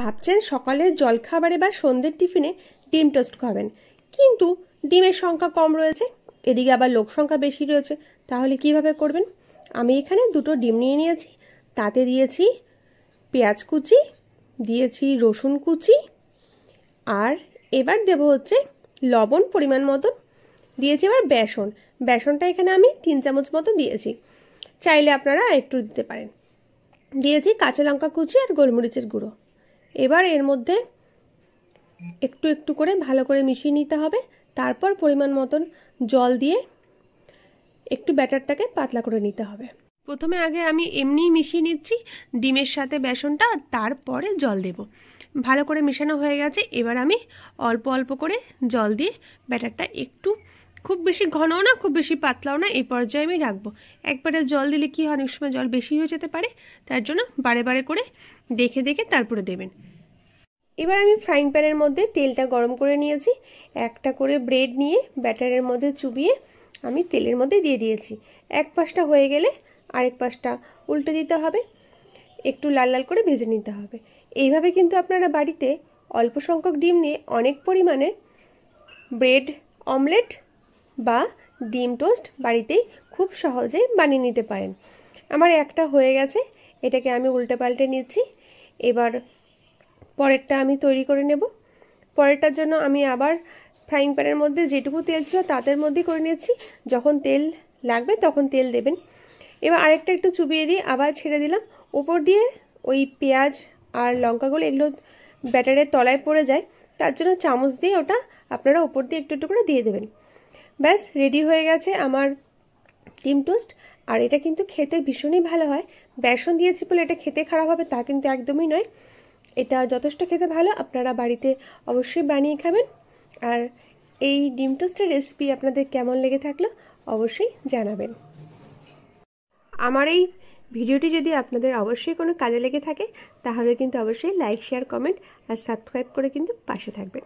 ভাবছেন সকালের জলখাবারে বা সন্ধ্যের টিফিনে ডিম টোস্ট খাবেন কিন্তু ডিমের সংখ্যা কম রয়েছে এদিকে আবার লোক সংখ্যা বেশি রয়েছে তাহলে কিভাবে করবেন আমি এখানে দুটো ডিম নিয়ে নিয়েছি তাতে দিয়েছি পেঁয়াজ কুচি দিয়েছি রসুন কুচি আর এবার দেব হচ্ছে লবণ পরিমাণ মতন দিয়েছি এবার বেসন বেসনটা এখানে আমি তিন চামচ মতো দিয়েছি চাইলে আপনারা একটু দিতে পারেন দিয়েছি কাঁচা লঙ্কা কুচি আর গোলমরিচের গুঁড়ো এবার এর মধ্যে একটু একটু করে ভালো করে মিশিয়ে নিতে হবে তারপর পরিমাণ মতন জল দিয়ে একটু ব্যাটারটাকে পাতলা করে নিতে হবে প্রথমে আগে আমি এমনিই মিশিয়ে নিচ্ছি ডিমের সাথে বেসনটা তারপরে জল দেব ভালো করে মেশানো হয়ে গেছে এবার আমি অল্প অল্প করে জল দিয়ে ব্যাটারটা একটু খুব বেশি ঘনও না খুব বেশি পাতলাও না এই পর্যায়ে আমি রাখবো একবারে জল দিলে কি অনেক সময় জল বেশি হয়ে যেতে পারে তার জন্য বারে বারে করে দেখে দেখে তারপরে দেবেন এবার আমি ফ্রাইং প্যানের মধ্যে তেলটা গরম করে নিয়েছি একটা করে ব্রেড নিয়ে ব্যাটারের মধ্যে চুবিয়ে আমি তেলের মধ্যে দিয়ে দিয়েছি এক পাশটা হয়ে গেলে আরেক পাশটা উল্টে দিতে হবে একটু লাল লাল করে ভেজে নিতে হবে এইভাবে কিন্তু আপনারা বাড়িতে অল্প সংখ্যক ডিম নিয়ে অনেক পরিমাণে ব্রেড অমলেট বা ডিম টোস্ট বাড়িতেই খুব সহজেই বানিয়ে নিতে পারেন আমার একটা হয়ে গেছে এটাকে আমি উল্টে পাল্টে নিচ্ছি এবার পরেরটা আমি তৈরি করে নেব পরেরটার জন্য আমি আবার ফ্রাইং প্যানের মধ্যে যেটুকু তেল ছিল তাদের মধ্যে করে নিয়েছি যখন তেল লাগবে তখন তেল দেবেন এবার আরেকটা একটু চুবিয়ে দিয়ে আবার ছেড়ে দিলাম ওপর দিয়ে ওই পেঁয়াজ আর লঙ্কাগুলো এগুলো ব্যাটারের তলায় পড়ে যায় তার জন্য চামচ দিয়ে ওটা আপনারা ওপর দিয়ে একটু একটু করে দিয়ে দেবেন ব্যাস রেডি হয়ে গেছে আমার ডিম টোস্ট আর এটা কিন্তু খেতে ভীষণই ভালো হয় বেসন দিয়েছি বলে এটা খেতে খারাপ হবে তা কিন্তু একদমই নয় এটা যথেষ্ট খেতে ভালো আপনারা বাড়িতে অবশ্যই বানিয়ে খাবেন আর এই ডিম টোস্টের রেসিপি আপনাদের কেমন লেগে থাকলো অবশ্যই জানাবেন আমার এই ভিডিওটি যদি আপনাদের অবশ্যই কোনো কাজে লেগে থাকে তাহলে কিন্তু অবশ্যই লাইক শেয়ার কমেন্ট আর সাবস্ক্রাইব করে কিন্তু পাশে থাকবেন